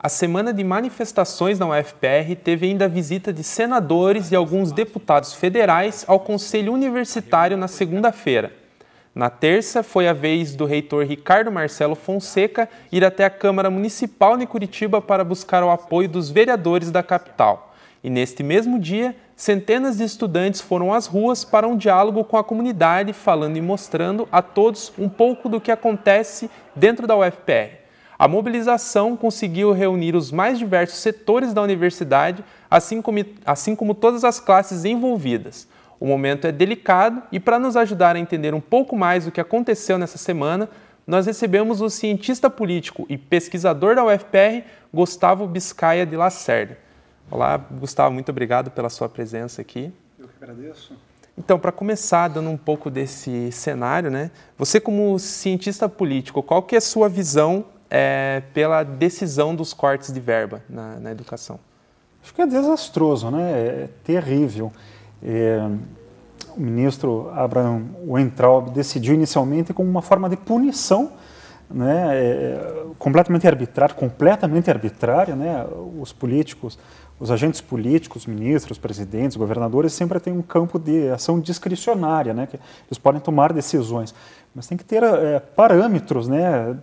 A semana de manifestações na UFPR teve ainda a visita de senadores e alguns deputados federais ao Conselho Universitário na segunda-feira. Na terça, foi a vez do reitor Ricardo Marcelo Fonseca ir até a Câmara Municipal de Curitiba para buscar o apoio dos vereadores da capital. E neste mesmo dia, centenas de estudantes foram às ruas para um diálogo com a comunidade, falando e mostrando a todos um pouco do que acontece dentro da UFPR. A mobilização conseguiu reunir os mais diversos setores da universidade, assim como, assim como todas as classes envolvidas. O momento é delicado e, para nos ajudar a entender um pouco mais o que aconteceu nessa semana, nós recebemos o cientista político e pesquisador da UFPR, Gustavo Biscaia de Lacerda. Olá, Gustavo, muito obrigado pela sua presença aqui. Eu que agradeço. Então, para começar, dando um pouco desse cenário, né? Você como cientista político, qual que é a sua visão é, pela decisão dos cortes de verba na, na, educação. Acho que é desastroso, né? É terrível. É, o ministro Abraham Weintraub decidiu inicialmente como uma forma de punição né, é, completamente arbitrário, completamente arbitrária, né, os políticos, os agentes políticos, ministros, presidentes, governadores sempre têm um campo de ação discricionária, né, que eles podem tomar decisões, mas tem que ter é, parâmetros, né,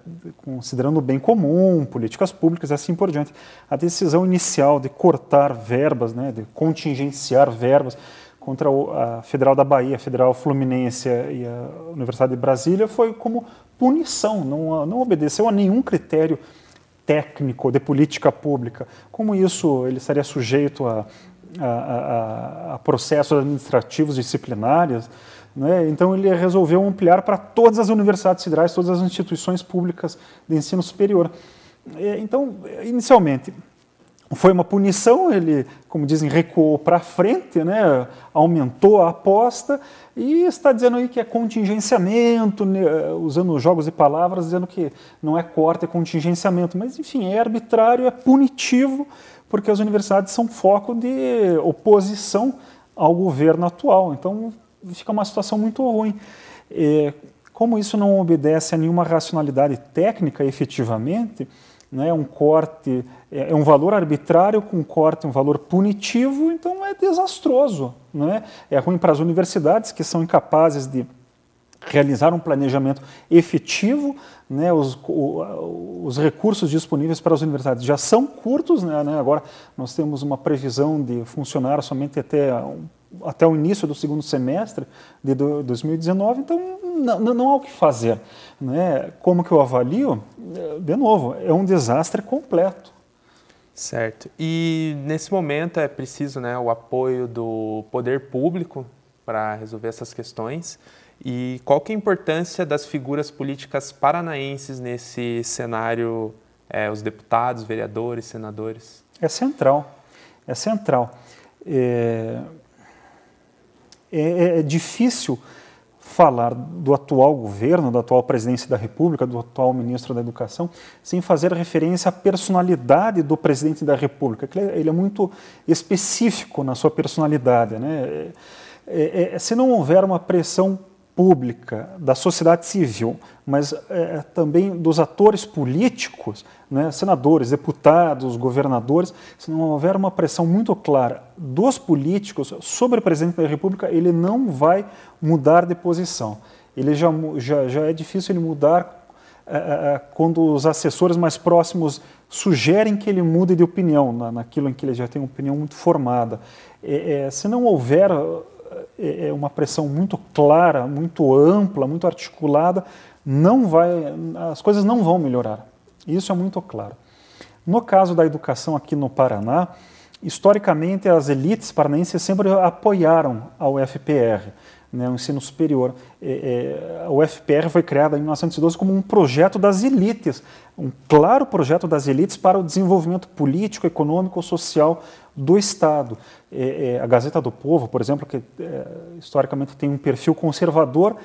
considerando o bem comum, políticas públicas, assim por diante. A decisão inicial de cortar verbas, né, de contingenciar verbas, contra a Federal da Bahia, a Federal Fluminense e a Universidade de Brasília foi como punição, não, não obedeceu a nenhum critério técnico de política pública. Como isso ele estaria sujeito a, a, a, a processos administrativos disciplinares? Né? Então ele resolveu ampliar para todas as universidades federais, todas as instituições públicas de ensino superior. É, então, inicialmente, foi uma punição, ele, como dizem, recuou para frente, né, aumentou a aposta e está dizendo aí que é contingenciamento, né, usando jogos de palavras, dizendo que não é corte, é contingenciamento. Mas, enfim, é arbitrário, é punitivo, porque as universidades são foco de oposição ao governo atual. Então, fica uma situação muito ruim. É, como isso não obedece a nenhuma racionalidade técnica, efetivamente, né, é um corte, é, é, um valor arbitrário com corte, um valor punitivo, então é desastroso. Né? É ruim para as universidades que são incapazes de realizar um planejamento efetivo, né, os, o, os recursos disponíveis para as universidades já são curtos, né, né, agora nós temos uma previsão de funcionar somente até, até o início do segundo semestre de 2019, então não, não há o que fazer. Né? Como que eu avalio? De novo, é um desastre completo. Certo. E nesse momento é preciso né, o apoio do poder público para resolver essas questões. E qual que é a importância das figuras políticas paranaenses nesse cenário, é, os deputados, vereadores, senadores? É central, é central. É, é, é difícil falar do atual governo, da atual presidência da República, do atual ministro da Educação, sem fazer referência à personalidade do presidente da República. É, ele é muito específico na sua personalidade. Né? É, é, é se não houver uma pressão pública, da sociedade civil, mas é, é, também dos atores políticos, né, senadores, deputados, governadores, se não houver uma pressão muito clara dos políticos sobre o presidente da República, ele não vai mudar de posição. Ele já, já, já é difícil ele mudar é, é, é, quando os assessores mais próximos sugerem que ele mude de opinião na, naquilo em que ele já tem uma opinião muito formada. É, se não houver é, é uma pressão muito clara, muito ampla, muito articulada, não vai, as coisas não vão melhorar. Isso é muito claro. No caso da educação aqui no Paraná, historicamente as elites paranaenses sempre apoiaram a UFPR né, o ensino superior. É, é, a UFPR foi criada em 1912 como um projeto das elites, um claro projeto das elites para o desenvolvimento político, econômico, social do Estado. É, é a Gazeta do Povo, por exemplo, que é, historicamente tem um perfil conservador,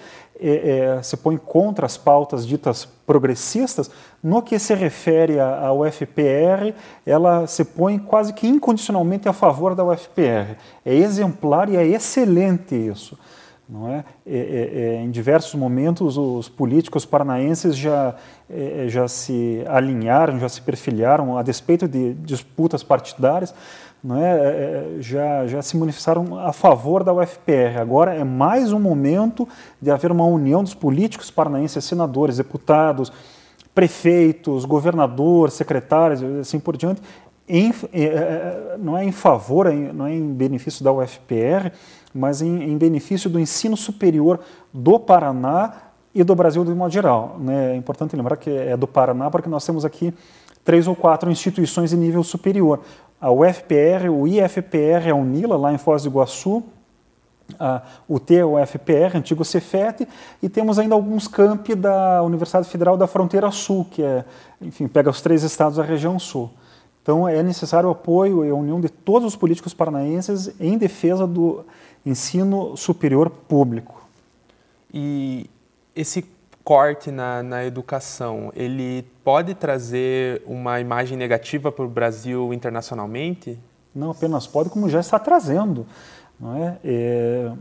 é, se põe contra as pautas ditas progressistas. No que se refere à UFPR, ela se põe quase que incondicionalmente a favor da UFPR. É exemplar e é excelente isso. Não é? é? é, é em diversos momentos, os políticos paranaenses já, é, é, já se alinharam, já se perfilharam, a despeito de disputas partidárias, não é? já, já se manifestaram a favor da UFPR. Agora é mais um momento de haver uma união dos políticos paranaenses, senadores, deputados, prefeitos, governador, secretários, assim por diante, em, é, é, é, não é em favor, não é em benefício da UFPR, mas em, em benefício do ensino superior do Paraná e do Brasil de modo geral. Né? É importante lembrar que é do Paraná, porque nós temos aqui três ou quatro instituições de nível superior. A UFPR, o IFPR, a UNILA, lá em Foz do Iguaçu, o TUFPR, antigo Cefet, e temos ainda alguns campi da Universidade Federal da Fronteira Sul, que é, enfim, pega os três estados da região sul. Então é necessário o apoio e a união de todos os políticos paranaenses em defesa do ensino superior público. E esse corte na, na educação, ele pode trazer uma imagem negativa para o Brasil internacionalmente? Não apenas pode, como já está trazendo. Não é? é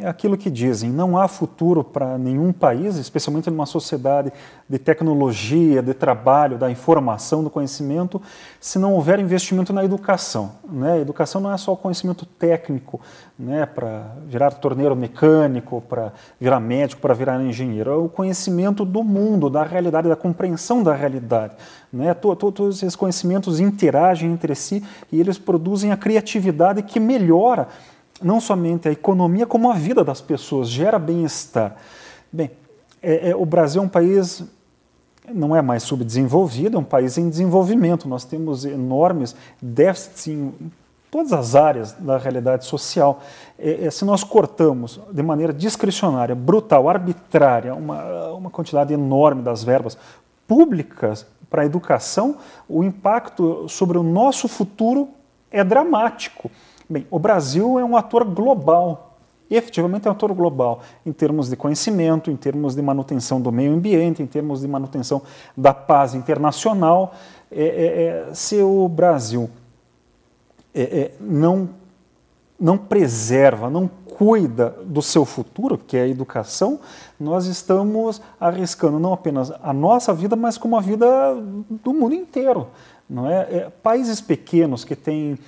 é aquilo que dizem, não há futuro para nenhum país, especialmente numa sociedade de tecnologia, de trabalho, da informação, do conhecimento, se não houver investimento na educação. Né? educação não é só o conhecimento técnico, né, para virar torneiro mecânico, para virar médico, para virar engenheiro, é o conhecimento do mundo, da realidade, da compreensão da realidade. Né? Todos esses conhecimentos interagem entre si e eles produzem a criatividade que melhora não somente a economia, como a vida das pessoas, gera bem-estar. Bem, é, é, o Brasil é um país, não é mais subdesenvolvido, é um país em desenvolvimento. Nós temos enormes déficits em todas as áreas da realidade social. É, é se nós cortamos de maneira discricionária, brutal, arbitrária, uma, uma quantidade enorme das verbas públicas para a educação, o impacto sobre o nosso futuro é dramático. Bem, o Brasil é um ator global. E efetivamente é um ator global em termos de conhecimento, em termos de manutenção do meio ambiente, em termos de manutenção da paz internacional. É, é, é se o Brasil é, é, não, não preserva, não cuida do seu futuro, que é a educação, nós estamos arriscando não apenas a nossa vida, mas como a vida do mundo inteiro. Não é? é países pequenos que têm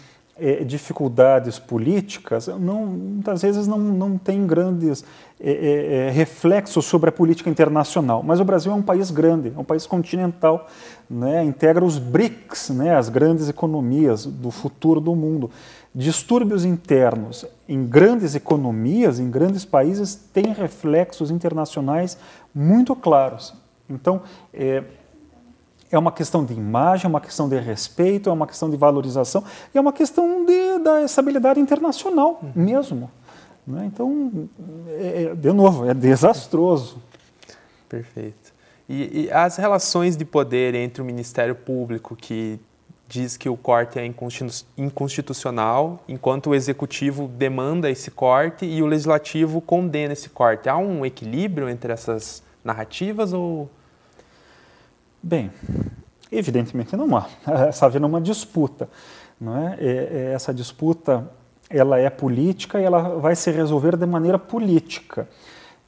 é, dificuldades políticas, não, muitas vezes não, não tem grandes é, é, é, reflexos sobre a política internacional. Mas o Brasil é um país grande, é um país continental, né? integra os BRICS, né? as grandes economias do futuro do mundo. Distúrbios internos em grandes economias, em grandes países, têm reflexos internacionais muito claros. Então, é, é uma questão de imagem, é uma questão de respeito, é uma questão de valorização e é uma questão de, da estabilidade internacional uhum. mesmo. Né? Então, é, é de novo, é desastroso. Perfeito. E, e as relações de poder entre o Ministério Público, que diz que o corte é inconstitucional, enquanto o executivo demanda esse corte e o legislativo condena esse corte. Há um equilíbrio entre essas narrativas ou Bem, evidentemente não há. Está havendo uma disputa. Não é? essa disputa ela é política e ela vai se resolver de maneira política,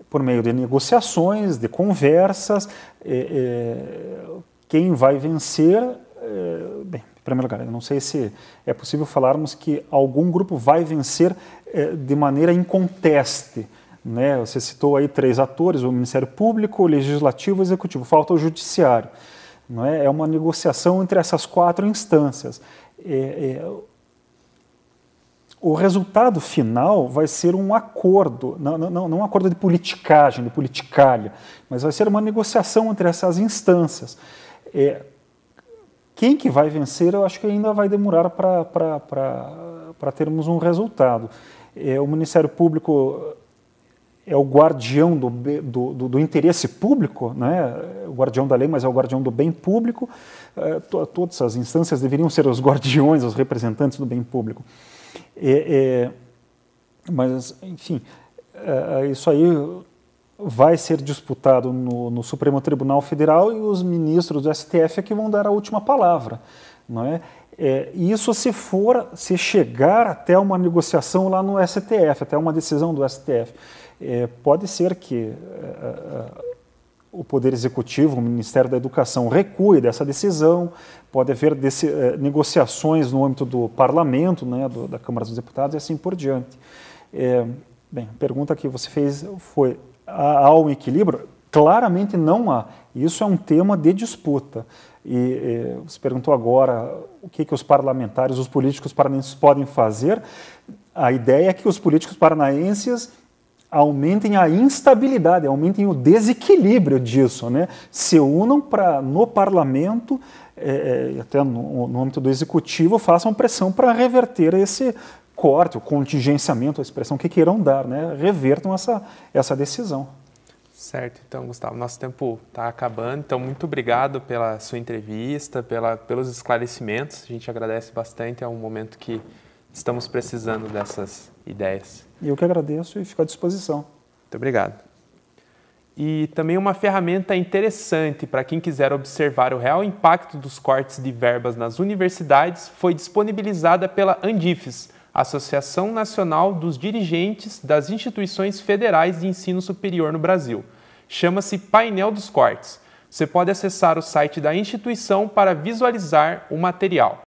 por meio de negociações, de conversas. É, é, quem vai vencer, é, bem, em primeiro lugar, eu não sei se é possível falarmos que algum grupo vai vencer eh, de maneira inconteste. conteste né? Você citou aí três atores: o Ministério Público, o Legislativo e o Executivo. Falta o Judiciário. Não é? é uma negociação entre essas quatro instâncias. É, é, o resultado final vai ser um acordo, não, não, não um acordo de politicagem, de politicalha, mas vai ser uma negociação entre essas instâncias. É, quem que vai vencer, eu acho que ainda vai demorar para termos um resultado. É, o Ministério Público é o guardião do, do, do, do, interesse público, né? o guardião da lei, mas é o guardião do bem público, é, to, todas as instâncias deveriam ser os guardiões, os representantes do bem público. É, é, mas, enfim, é, é, isso aí vai ser disputado no, no Supremo Tribunal Federal e os ministros do STF é que vão dar a última palavra. Não é? É, isso se for, se chegar até uma negociação lá no STF, até uma decisão do STF. É, pode ser que é, é, o Poder Executivo, o Ministério da Educação, recue dessa decisão, pode haver desse, é, negociações no âmbito do Parlamento, né, do, da Câmara dos Deputados e assim por diante. É, bem, a pergunta que você fez foi: há, há um equilíbrio? Claramente não há. Isso é um tema de disputa. E, e se perguntou agora o que, que os parlamentares, os políticos paranaenses podem fazer. A ideia é que os políticos paranaenses aumentem a instabilidade, aumentem o desequilíbrio disso, né? se unam para, no parlamento, é, é até no, no âmbito do executivo, façam pressão para reverter esse corte, o contingenciamento, a expressão que queiram dar, né? revertam essa, essa decisão. Certo, então, Gustavo, nosso tempo está acabando, então muito obrigado pela sua entrevista, pela, pelos esclarecimentos, a gente agradece bastante, é um momento que estamos precisando dessas ideias. E eu que agradeço e fico à disposição. Muito obrigado. E também uma ferramenta interessante para quem quiser observar o real impacto dos cortes de verbas nas universidades foi disponibilizada pela Andifes, Associação Nacional dos Dirigentes das Instituições Federais de Ensino Superior no Brasil. Chama-se Painel dos Cortes. Você pode acessar o site da instituição para visualizar o material.